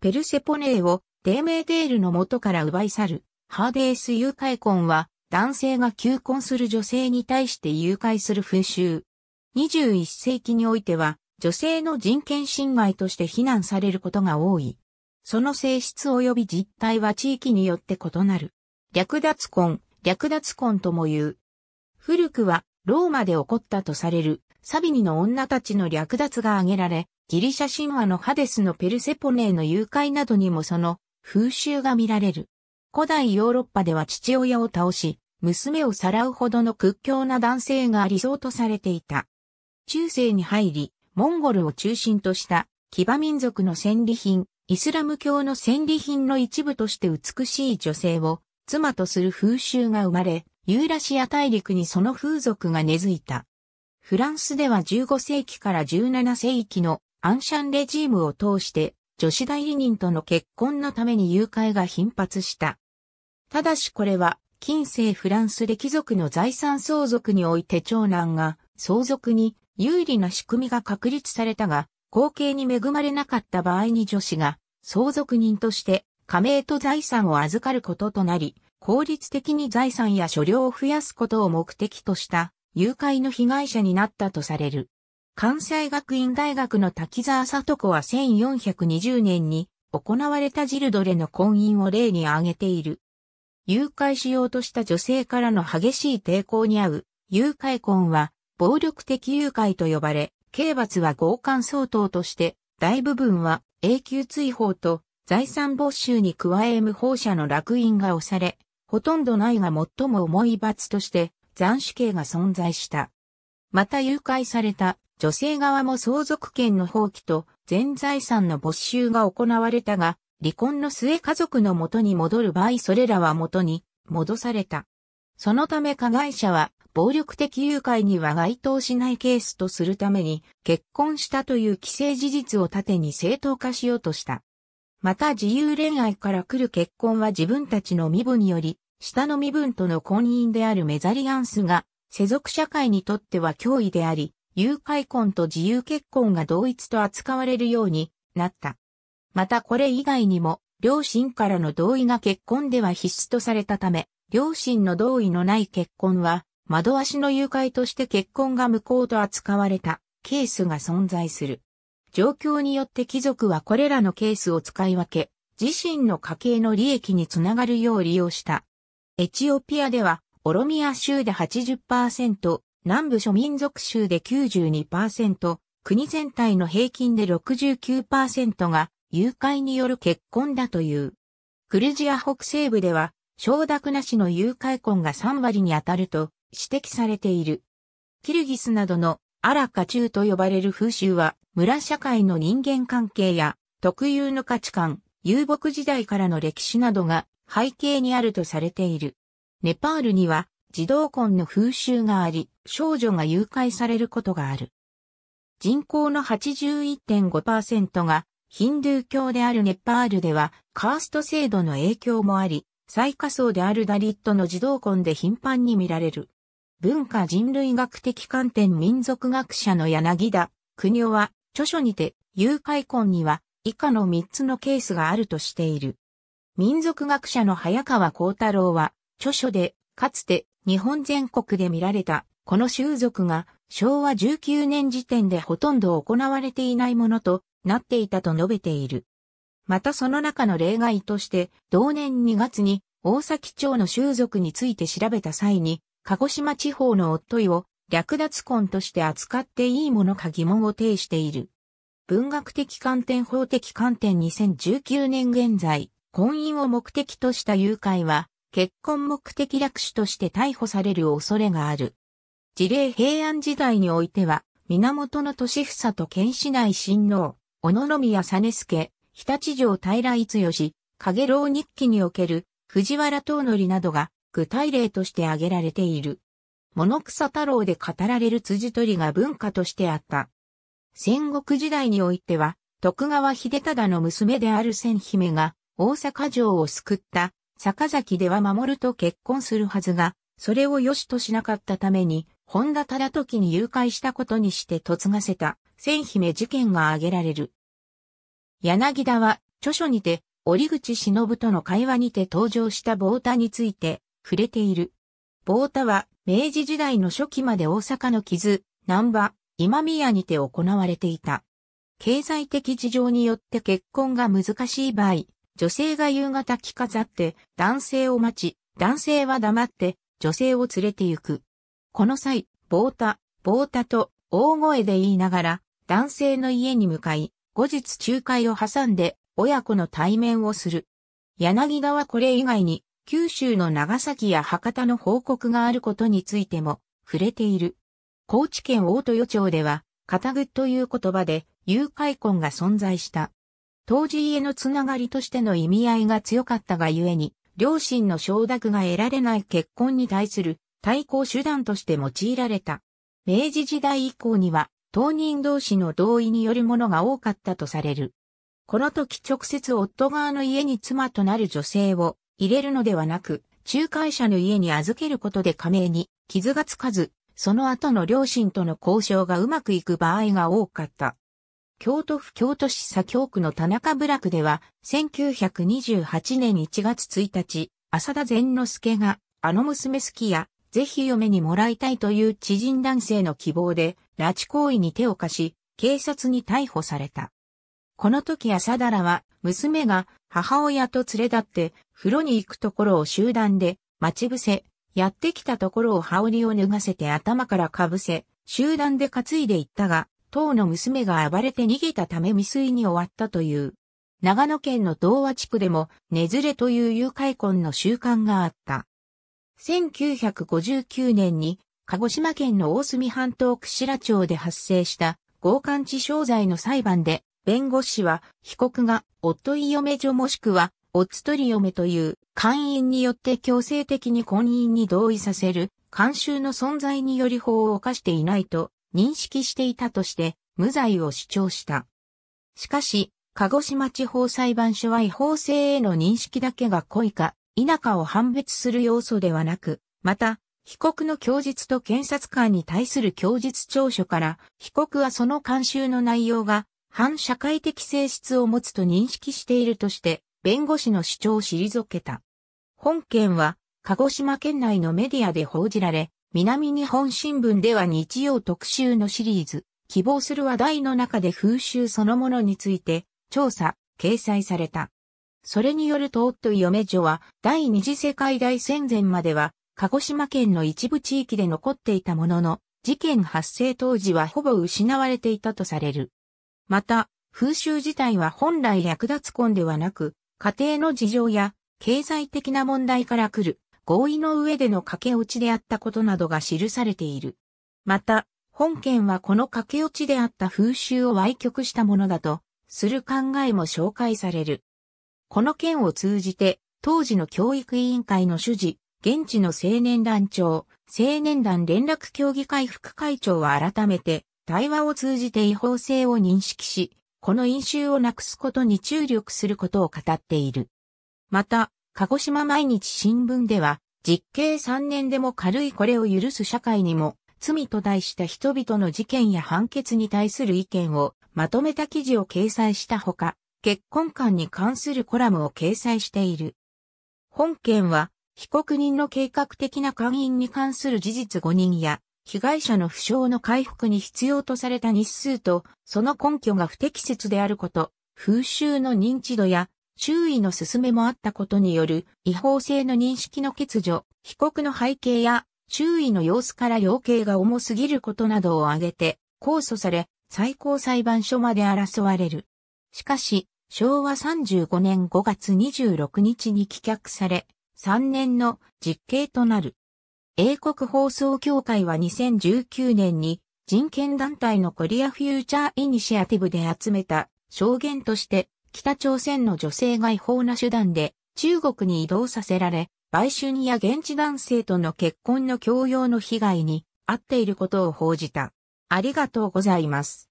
ペルセポネーをデーメーデールの元から奪い去る、ハーデース誘拐婚は、男性が求婚する女性に対して誘拐する風習。21世紀においては、女性の人権侵害として非難されることが多い。その性質及び実態は地域によって異なる。略奪婚、略奪婚とも言う。古くは、ローマで起こったとされる、サビニの女たちの略奪が挙げられ、ギリシャ神話のハデスのペルセポネーの誘拐などにもその風習が見られる。古代ヨーロッパでは父親を倒し、娘をさらうほどの屈強な男性が理想とされていた。中世に入り、モンゴルを中心とした騎馬民族の戦利品、イスラム教の戦利品の一部として美しい女性を妻とする風習が生まれ、ユーラシア大陸にその風俗が根付いた。フランスでは15世紀から17世紀のアンシャンレジームを通して女子代理人との結婚のために誘拐が頻発した。ただしこれは近世フランスで貴族の財産相続において長男が相続に有利な仕組みが確立されたが、後継に恵まれなかった場合に女子が相続人として加盟と財産を預かることとなり、効率的に財産や所領を増やすことを目的とした誘拐の被害者になったとされる。関西学院大学の滝沢里子は1420年に行われたジルドレの婚姻を例に挙げている。誘拐しようとした女性からの激しい抵抗に遭う誘拐婚は暴力的誘拐と呼ばれ、刑罰は強姦相当として、大部分は永久追放と財産没収に加え無法者の落印が押され、ほとんどないが最も重い罰として斬首刑が存在した。また誘拐された女性側も相続権の放棄と全財産の没収が行われたが、離婚の末家族の元に戻る場合それらは元に戻された。そのため加害者は暴力的誘拐には該当しないケースとするために結婚したという既成事実を盾に正当化しようとした。また自由恋愛から来る結婚は自分たちの身分により下の身分との婚姻であるメザリアンスが世俗社会にとっては脅威であり、誘拐婚と自由結婚が同一と扱われるようになった。またこれ以外にも、両親からの同意が結婚では必須とされたため、両親の同意のない結婚は、窓足の誘拐として結婚が無効と扱われたケースが存在する。状況によって貴族はこれらのケースを使い分け、自身の家計の利益につながるよう利用した。エチオピアでは、オロミア州で80%、南部諸民族州で92%、国全体の平均で69%が誘拐による結婚だという。クルジア北西部では、承諾なしの誘拐婚が3割に当たると指摘されている。キルギスなどのアラカ中と呼ばれる風習は、村社会の人間関係や特有の価値観、遊牧時代からの歴史などが背景にあるとされている。ネパールには児童婚の風習があり、少女が誘拐されることがある。人口の81.5%がヒンドゥー教であるネパールではカースト制度の影響もあり、最下層であるダリットの児童婚で頻繁に見られる。文化人類学的観点民族学者の柳田国夫は著書にて誘拐婚には以下の3つのケースがあるとしている。民族学者の早川幸太郎は著書でかつて日本全国で見られた、この習俗が昭和19年時点でほとんど行われていないものとなっていたと述べている。またその中の例外として、同年2月に大崎町の習俗について調べた際に、鹿児島地方の夫いを略奪婚として扱っていいものか疑問を呈している。文学的観点法的観点2019年現在、婚姻を目的とした誘拐は、結婚目的略取として逮捕される恐れがある。事例平安時代においては、源利房と剣士内親王、小野宮実助、日立城平逸義、影楼日記における藤原東則などが具体例として挙げられている。物草太郎で語られる辻取りが文化としてあった。戦国時代においては、徳川秀忠の娘である千姫が大阪城を救った坂崎では守ると結婚するはずが、それを良しとしなかったために、本田忠時に誘拐したことにして嫁がせた、千姫事件が挙げられる。柳田は、著書にて、折口忍との会話にて登場した坊太について、触れている。坊太は、明治時代の初期まで大阪の傷、南波、今宮にて行われていた。経済的事情によって結婚が難しい場合、女性が夕方着飾って、男性を待ち、男性は黙って、女性を連れて行く。この際、棒太、棒太と大声で言いながら、男性の家に向かい、後日仲介を挟んで、親子の対面をする。柳田はこれ以外に、九州の長崎や博多の報告があることについても、触れている。高知県大豊町では、片ぐという言葉で、誘拐婚が存在した。当時家のつながりとしての意味合いが強かったがゆえに、両親の承諾が得られない結婚に対する対抗手段として用いられた。明治時代以降には、当人同士の同意によるものが多かったとされる。この時直接夫側の家に妻となる女性を入れるのではなく、仲介者の家に預けることで加盟に傷がつかず、その後の両親との交渉がうまくいく場合が多かった。京都府京都市左京区の田中部落では、1928年1月1日、浅田善之助が、あの娘好きや、ぜひ嫁にもらいたいという知人男性の希望で、拉致行為に手を貸し、警察に逮捕された。この時浅田らは、娘が母親と連れ立って、風呂に行くところを集団で、待ち伏せ、やってきたところを羽織を脱がせて頭からかぶせ、集団で担いで行ったが、当の娘が暴れて逃げたため未遂に終わったという。長野県の童話地区でも、ねずれという誘拐婚の習慣があった。1959年に、鹿児島県の大隅半島串良町で発生した強姦致傷罪の裁判で、弁護士は、被告が、夫い嫁女もしくは、夫取り嫁という、官員によって強制的に婚姻に同意させる、慣習の存在により法を犯していないと、認識していたとして無罪を主張した。しかし、鹿児島地方裁判所は違法性への認識だけが故意か否かを判別する要素ではなく、また、被告の供述と検察官に対する供述調書から、被告はその監修の内容が反社会的性質を持つと認識しているとして、弁護士の主張を退けた。本件は、鹿児島県内のメディアで報じられ、南日本新聞では日曜特集のシリーズ、希望する話題の中で風習そのものについて調査、掲載された。それによると夫嫁女は第二次世界大戦前までは鹿児島県の一部地域で残っていたものの、事件発生当時はほぼ失われていたとされる。また、風習自体は本来略奪婚ではなく、家庭の事情や経済的な問題から来る合意の上での駆け落ちであったことなどが記されている。また、本件はこの駆け落ちであった風習を歪曲したものだと、する考えも紹介される。この件を通じて、当時の教育委員会の主事、現地の青年団長、青年団連絡協議会副会長は改めて、対話を通じて違法性を認識し、この飲酒をなくすことに注力することを語っている。また、鹿児島毎日新聞では、実刑3年でも軽いこれを許す社会にも、罪と題した人々の事件や判決に対する意見をまとめた記事を掲載したほか、結婚観に関するコラムを掲載している。本件は、被告人の計画的な勧誘に関する事実誤認や、被害者の負傷の回復に必要とされた日数と、その根拠が不適切であること、風習の認知度や周囲の勧めもあったことによる違法性の認識の欠如、被告の背景や周囲の様子から量刑が重すぎることなどを挙げて、控訴され、最高裁判所まで争われる。しかし、昭和35年5月26日に棄却され、3年の実刑となる。英国放送協会は2019年に人権団体のコリアフューチャーイニシアティブで集めた証言として北朝鮮の女性が違法な手段で中国に移動させられ、売春や現地男性との結婚の強要の被害に遭っていることを報じた。ありがとうございます。